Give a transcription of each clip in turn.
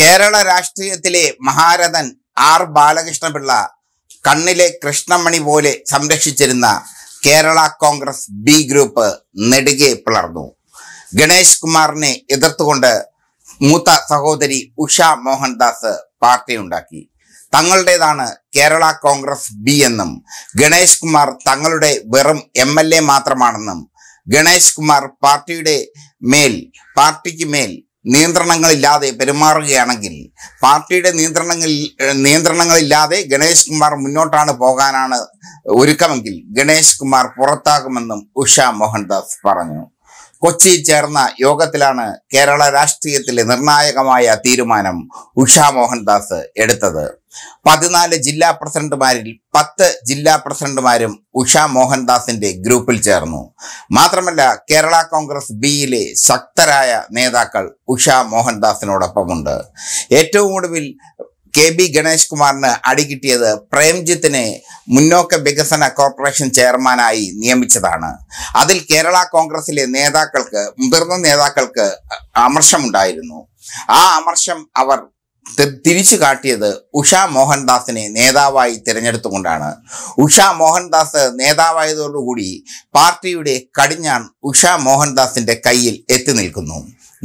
കേരള രാഷ്ട്രീയത്തിലെ മഹാരഥൻ ആർ ബാലകൃഷ്ണപിള്ള കണ്ണിലെ കൃഷ്ണമണി പോലെ സംരക്ഷിച്ചിരുന്ന കേരള കോൺഗ്രസ് ബി ഗ്രൂപ്പ് നെടുകെ പിളർന്നു ഗണേഷ് കുമാറിനെ എതിർത്തുകൊണ്ട് മൂത്ത സഹോദരി ഉഷ മോഹൻദാസ് പാർട്ടി ഉണ്ടാക്കി തങ്ങളുടേതാണ് കേരള കോൺഗ്രസ് ബി എന്നും ഗണേഷ് കുമാർ തങ്ങളുടെ വെറും എം മാത്രമാണെന്നും ഗണേഷ് കുമാർ പാർട്ടിയുടെ മേൽ പാർട്ടിക്ക് മേൽ നിയന്ത്രണങ്ങളില്ലാതെ പെരുമാറുകയാണെങ്കിൽ പാർട്ടിയുടെ നിയന്ത്രണങ്ങളിൽ നിയന്ത്രണങ്ങളില്ലാതെ ഗണേഷ് കുമാർ മുന്നോട്ടാണ് പോകാനാണ് ഒരുക്കമെങ്കിൽ ഗണേഷ് കുമാർ പുറത്താകുമെന്നും ഉഷ മോഹൻദാസ് പറഞ്ഞു കൊച്ചി ചേർന്ന യോഗത്തിലാണ് കേരള രാഷ്ട്രീയത്തിലെ നിർണായകമായ തീരുമാനം ഉഷാ മോഹൻദാസ് എടുത്തത് പതിനാല് ജില്ലാ പ്രസിഡന്റുമാരിൽ പത്ത് ജില്ലാ പ്രസിഡന്റുമാരും ഉഷാ മോഹൻദാസിന്റെ ഗ്രൂപ്പിൽ ചേർന്നു മാത്രമല്ല കേരള കോൺഗ്രസ് ബിയിലെ ശക്തരായ നേതാക്കൾ ഉഷാ മോഹൻദാസിനോടൊപ്പമുണ്ട് ഏറ്റവും ഒടുവിൽ കെ ബി ഗണേഷ് കുമാറിന് അടികിട്ടിയത് പ്രേംജിത്തിനെ മുന്നോക്ക വികസന കോർപ്പറേഷൻ ചെയർമാനായി നിയമിച്ചതാണ് അതിൽ കേരള കോൺഗ്രസിലെ നേതാക്കൾക്ക് മുതിർന്ന നേതാക്കൾക്ക് അമർഷമുണ്ടായിരുന്നു ആ അമർഷം അവർ തിരിച്ചു കാട്ടിയത് ഉഷ മോഹൻദാസിനെ നേതാവായി തിരഞ്ഞെടുത്തുകൊണ്ടാണ് ഉഷ മോഹൻദാസ് നേതാവായതോടുകൂടി പാർട്ടിയുടെ കടിഞ്ഞാൺ ഉഷ മോഹൻദാസിന്റെ കയ്യിൽ എത്തി നിൽക്കുന്നു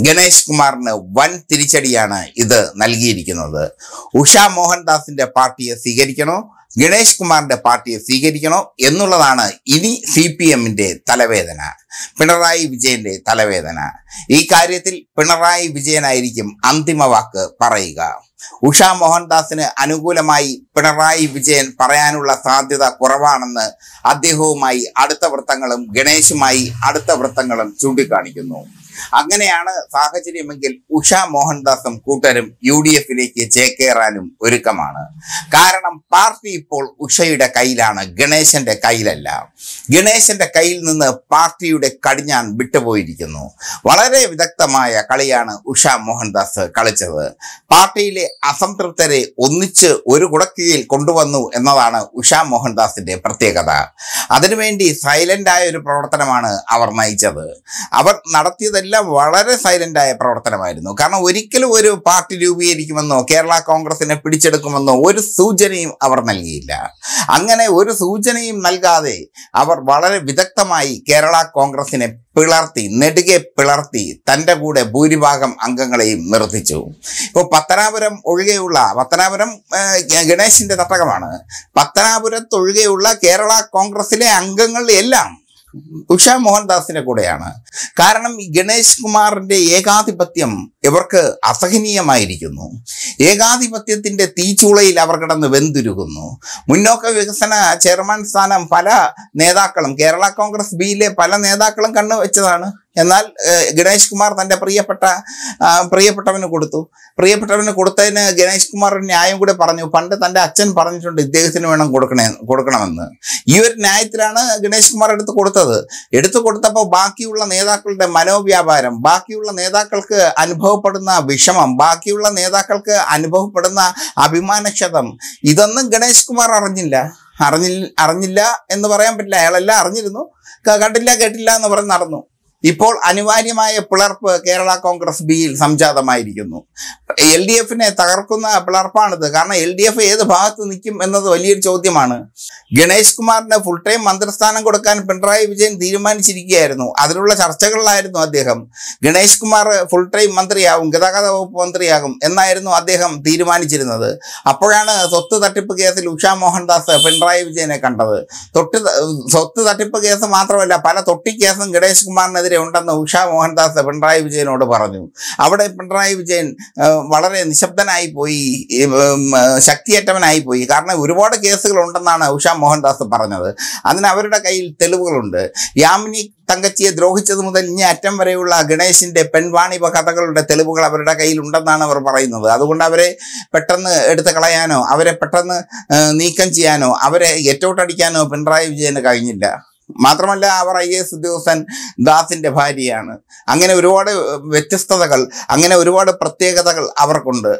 ഗണേഷ് കുമാറിന് വൻ തിരിച്ചടിയാണ് ഇത് നൽകിയിരിക്കുന്നത് ഉഷ മോഹൻദാസിന്റെ പാർട്ടിയെ സ്വീകരിക്കണോ ഗണേഷ് കുമാറിന്റെ പാർട്ടിയെ സ്വീകരിക്കണോ എന്നുള്ളതാണ് ഇനി സി പി എമ്മിന്റെ തലവേദന പിണറായി വിജയന്റെ തലവേദന ഈ കാര്യത്തിൽ പിണറായി വിജയനായിരിക്കും അന്തിമ വാക്ക് പറയുക ഉഷ മോഹൻദാസിന് അനുകൂലമായി പിണറായി വിജയൻ പറയാനുള്ള സാധ്യത കുറവാണെന്ന് അദ്ദേഹവുമായി അടുത്ത വൃത്തങ്ങളും ഗണേശുമായി അടുത്ത വൃത്തങ്ങളും ചൂണ്ടിക്കാണിക്കുന്നു അങ്ങനെയാണ് സാഹചര്യമെങ്കിൽ ഉഷ മോഹൻദാസും കൂട്ടരും യു ഡി എഫിലേക്ക് ചേക്കേറാനും ഒരുക്കമാണ് കാരണം പാർട്ടി ഇപ്പോൾ ഉഷയുടെ കയ്യിലാണ് ഗണേശന്റെ കയ്യിലല്ല ഗണേശന്റെ കയ്യിൽ നിന്ന് പാർട്ടിയുടെ കടിഞ്ഞാൻ വിട്ടുപോയിരിക്കുന്നു വളരെ വിദഗ്ധമായ കളിയാണ് ഉഷ മോഹൻദാസ് കളിച്ചത് പാർട്ടിയിലെ അസംതൃപ്തരെ ഒന്നിച്ച് ഒരു കുടക്കീയിൽ കൊണ്ടുവന്നു എന്നതാണ് ഉഷ മോഹൻദാസിന്റെ പ്രത്യേകത അതിനുവേണ്ടി സൈലന്റ് ആയ ഒരു പ്രവർത്തനമാണ് അവർ നയിച്ചത് അവർ നടത്തിയതെല്ലാം ഇതെല്ലാം വളരെ ആയ പ്രവർത്തനമായിരുന്നു കാരണം ഒരിക്കലും ഒരു പാർട്ടി രൂപീകരിക്കുമെന്നോ കേരള കോൺഗ്രസിനെ പിടിച്ചെടുക്കുമെന്നോ ഒരു സൂചനയും അവർ നൽകിയില്ല അങ്ങനെ ഒരു സൂചനയും നൽകാതെ അവർ വളരെ വിദഗ്ധമായി കേരള കോൺഗ്രസിനെ പിളർത്തി നെടുകെ പിളർത്തി തൻ്റെ കൂടെ ഭൂരിഭാഗം അംഗങ്ങളെയും നിർത്തിച്ചു ഇപ്പോൾ പത്തനാപുരം ഒഴികെയുള്ള പത്തനാപുരം ഗണേശിൻ്റെ തട്ടകമാണ് പത്തനാപുരത്തൊഴികെയുള്ള കേരള കോൺഗ്രസിലെ അംഗങ്ങൾ എല്ലാം ഉഷ മോഹൻദാസിന്റെ കൂടെയാണ് കാരണം ഗണേഷ് കുമാറിന്റെ ഏകാധിപത്യം ഇവർക്ക് അസഹനീയമായിരിക്കുന്നു ഏകാധിപത്യത്തിന്റെ തീച്ചുളയിൽ അവർ കിടന്ന് വെന്തുരുകുന്നു മുന്നോക്ക വികസന ചെയർമാൻ സ്ഥാനം പല നേതാക്കളും കേരള കോൺഗ്രസ് ബിയിലെ പല നേതാക്കളും കണ്ണു വെച്ചതാണ് എന്നാൽ ഗണേഷ് കുമാർ തൻ്റെ പ്രിയപ്പെട്ട പ്രിയപ്പെട്ടവന് കൊടുത്തു പ്രിയപ്പെട്ടവന് കൊടുത്തതിന് ഗണേഷ് കുമാർ ന്യായം കൂടെ പറഞ്ഞു പണ്ട് തൻ്റെ അച്ഛൻ പറഞ്ഞിട്ടുണ്ട് ഇദ്ദേഹത്തിന് വേണം കൊടുക്കണേ കൊടുക്കണമെന്ന് ഈ ഒരു ന്യായത്തിലാണ് ഗണേഷ് കുമാർ എടുത്ത് കൊടുത്തത് എടുത്തു കൊടുത്തപ്പോൾ ബാക്കിയുള്ള നേതാക്കളുടെ മനോവ്യാപാരം ബാക്കിയുള്ള നേതാക്കൾക്ക് അനുഭവപ്പെടുന്ന വിഷമം ബാക്കിയുള്ള നേതാക്കൾക്ക് അനുഭവപ്പെടുന്ന അഭിമാനക്ഷതം ഇതൊന്നും ഗണേഷ് കുമാർ അറിഞ്ഞില്ല അറിഞ്ഞില്ല അറിഞ്ഞില്ല എന്ന് പറയാൻ പറ്റില്ല അയാളെല്ലാം അറിഞ്ഞിരുന്നു കണ്ടില്ല കേട്ടില്ല എന്ന് പറഞ്ഞ് നടന്നു ഇപ്പോൾ അനിവാര്യമായ പിളർപ്പ് കേരള കോൺഗ്രസ് ബിയിൽ സംജാതമായിരിക്കുന്നു എൽ ഡി എഫിനെ തകർക്കുന്ന പിളർപ്പാണിത് കാരണം എൽ ഡി എഫ് ഏത് ഭാഗത്ത് നിൽക്കും എന്നത് വലിയൊരു ചോദ്യമാണ് ഗണേഷ് കുമാറിന് ഫുൾ ടൈം മന്ത്രിസ്ഥാനം കൊടുക്കാൻ പിണറായി വിജയൻ തീരുമാനിച്ചിരിക്കുകയായിരുന്നു അതിലുള്ള ചർച്ചകളിലായിരുന്നു അദ്ദേഹം ഗണേഷ് കുമാർ ഫുൾ ടൈം മന്ത്രിയാകും ഗതാഗത വകുപ്പ് മന്ത്രിയാകും എന്നായിരുന്നു അദ്ദേഹം തീരുമാനിച്ചിരുന്നത് അപ്പോഴാണ് സ്വത്ത് തട്ടിപ്പ് കേസിൽ ഉഷാ മോഹൻദാസ് പിണറായി വിജയനെ കണ്ടത് തൊട്ട് സ്വത്ത് തട്ടിപ്പ് കേസ് മാത്രമല്ല പല തൊട്ടി കേസും ഗണേഷ് കുമാറിനെതിരെ സാഹചര്യം ഉണ്ടെന്ന് ഉഷാ മോഹൻദാസ് പിണറായി വിജയനോട് പറഞ്ഞു അവിടെ പിണറായി വിജയൻ വളരെ നിശബ്ദനായി പോയി ശക്തിയേറ്റവനായി പോയി കാരണം ഒരുപാട് കേസുകൾ ഉണ്ടെന്നാണ് ഉഷാ മോഹൻദാസ് പറഞ്ഞത് അതിന് അവരുടെ കയ്യിൽ തെളിവുകളുണ്ട് യാമിനി തങ്കച്ചിയെ ദ്രോഹിച്ചത് മുതൽ ഇനി അറ്റം വരെയുള്ള ഗണേശിൻ്റെ പെൺവാണിപ കഥകളുടെ തെളിവുകൾ അവരുടെ കയ്യിൽ ഉണ്ടെന്നാണ് അവർ പറയുന്നത് അതുകൊണ്ട് അവരെ പെട്ടെന്ന് എടുത്തു കളയാനോ അവരെ പെട്ടെന്ന് നീക്കം ചെയ്യാനോ അവരെ എറ്റൗട്ടടിക്കാനോ പിണറായി വിജയന് കഴിഞ്ഞില്ല മാത്രമല്ല അവർ ഐ എസ് ഉദ്യോഗസ്ഥൻ ദാസിൻ്റെ ഭാര്യയാണ് അങ്ങനെ ഒരുപാട് വ്യത്യസ്തതകൾ അങ്ങനെ ഒരുപാട് പ്രത്യേകതകൾ അവർക്കുണ്ട്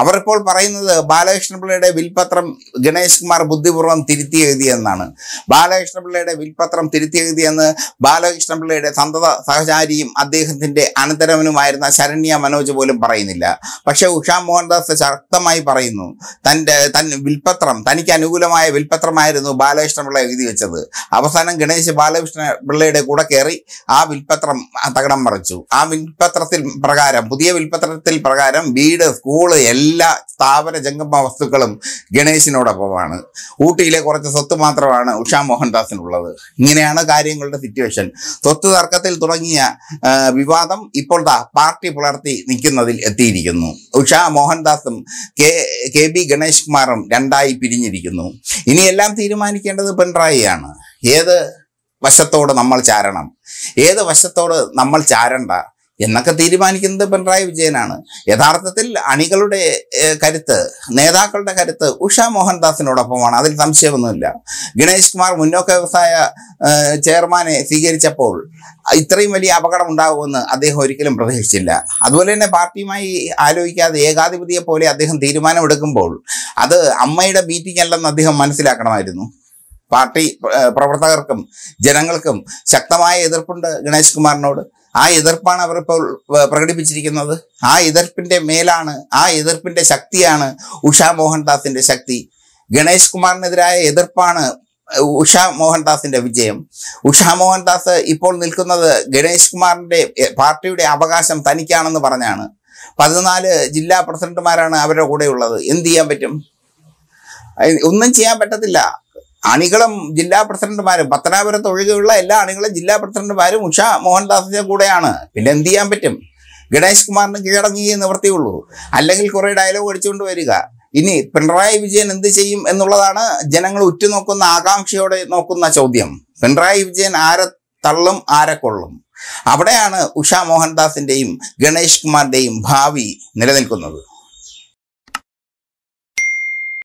അവരിപ്പോൾ പറയുന്നത് ബാലകൃഷ്ണപിള്ളയുടെ വിൽപത്രം ഗണേഷ് കുമാർ ബുദ്ധിപൂർവ്വം തിരുത്തി എഴുതിയെന്നാണ് ബാലകൃഷ്ണപിള്ളയുടെ വിൽപത്രം തിരുത്തി എഴുതിയെന്ന് ബാലകൃഷ്ണപിള്ളയുടെ സന്തത സഹചാരിയും അദ്ദേഹത്തിൻ്റെ അനന്തരവനുമായിരുന്ന ശരണ്യ മനോജ് പോലും പറയുന്നില്ല പക്ഷേ ഉഷാ മോഹൻദാസ് ശക്തമായി പറയുന്നു തൻ്റെ തൻ വിൽപത്രം തനിക്ക് അനുകൂലമായ വിൽപത്രമായിരുന്നു പിള്ള എഴുതി വെച്ചത് അവസാനം ഗണേശ് ബാലകൃഷ്ണ പിള്ളയുടെ കൂടെ കയറി ആ വിൽപത്രം തകടം മറിച്ചു ആ വിൽപത്രത്തിൽ പ്രകാരം പുതിയ വിൽപത്രത്തിൽ പ്രകാരം വീട് സ്കൂള് എല്ലാം എല്ലാ സ്ഥാപന ജംഗമ വസ്തുക്കളും ഗണേശിനോടൊപ്പമാണ് ഊട്ടിയിലെ കുറച്ച് സ്വത്ത് മാത്രമാണ് ഉഷാ മോഹൻദാസിനുള്ളത് ഇങ്ങനെയാണ് കാര്യങ്ങളുടെ സിറ്റുവേഷൻ സ്വത്ത് തർക്കത്തിൽ തുടങ്ങിയ വിവാദം ഇപ്പോൾ പാർട്ടി പുലർത്തി നിൽക്കുന്നതിൽ എത്തിയിരിക്കുന്നു ഉഷാ മോഹൻദാസും കെ കെ ബി ഗണേഷ് കുമാറും രണ്ടായി പിരിഞ്ഞിരിക്കുന്നു ഇനിയെല്ലാം തീരുമാനിക്കേണ്ടത് പിണറായിയാണ് ഏത് വശത്തോട് നമ്മൾ ചാരണം ഏത് വശത്തോട് നമ്മൾ ചാരണ്ട എന്നൊക്കെ തീരുമാനിക്കുന്നത് പിണറായി വിജയനാണ് യഥാർത്ഥത്തിൽ അണികളുടെ കരുത്ത് നേതാക്കളുടെ കരുത്ത് ഉഷ മോഹൻദാസിനോടൊപ്പമാണ് അതിൽ സംശയമൊന്നുമില്ല ഗണേഷ് കുമാർ മുന്നോക്ക വ്യവസായ ചെയർമാനെ സ്വീകരിച്ചപ്പോൾ ഇത്രയും വലിയ അപകടം ഉണ്ടാകുമെന്ന് അദ്ദേഹം ഒരിക്കലും പ്രതീക്ഷിച്ചില്ല അതുപോലെ തന്നെ പാർട്ടിയുമായി ആലോചിക്കാതെ ഏകാധിപതിയെ പോലെ അദ്ദേഹം തീരുമാനമെടുക്കുമ്പോൾ അത് അമ്മയുടെ മീറ്റിംഗ് അല്ലെന്ന് അദ്ദേഹം മനസ്സിലാക്കണമായിരുന്നു പാർട്ടി പ്രവർത്തകർക്കും ജനങ്ങൾക്കും ശക്തമായ എതിർപ്പുണ്ട് ഗണേഷ് കുമാറിനോട് ആ എതിർപ്പാണ് അവർ ഇപ്പോൾ പ്രകടിപ്പിച്ചിരിക്കുന്നത് ആ എതിർപ്പിന്റെ മേലാണ് ആ എതിർപ്പിന്റെ ശക്തിയാണ് ഉഷാ മോഹൻദാസിന്റെ ശക്തി ഗണേഷ് കുമാറിനെതിരായ എതിർപ്പാണ് ഉഷ മോഹൻദാസിന്റെ വിജയം ഉഷ മോഹൻദാസ് ഇപ്പോൾ നിൽക്കുന്നത് ഗണേഷ് കുമാറിന്റെ പാർട്ടിയുടെ അവകാശം തനിക്കാണെന്ന് പറഞ്ഞാണ് പതിനാല് ജില്ലാ പ്രസിഡന്റുമാരാണ് അവരുടെ കൂടെയുള്ളത് എന്ത് ചെയ്യാൻ പറ്റും ഒന്നും ചെയ്യാൻ പറ്റത്തില്ല അണികളും ജില്ലാ പ്രസിഡന്റുമാരും പത്തനാപുരത്ത് ഒഴികെയുള്ള എല്ലാ അണികളും ജില്ലാ പ്രസിഡന്റുമാരും ഉഷ മോഹൻദാസിന്റെ കൂടെയാണ് പിന്നെ എന്ത് ചെയ്യാൻ പറ്റും ഗണേഷ് കുമാറിന് കീഴടങ്ങി നിവർത്തിയുള്ളൂ അല്ലെങ്കിൽ കുറേ ഡയലോഗ് അടിച്ചുകൊണ്ട് വരിക ഇനി പിണറായി വിജയൻ എന്ത് ചെയ്യും എന്നുള്ളതാണ് ജനങ്ങൾ ഉറ്റുനോക്കുന്ന ആകാംക്ഷയോടെ നോക്കുന്ന ചോദ്യം പിണറായി വിജയൻ ആരെ തള്ളും ആരെ കൊള്ളും അവിടെയാണ് ഉഷ മോഹൻദാസിന്റെയും ഗണേഷ് കുമാറിന്റെയും ഭാവി നിലനിൽക്കുന്നത്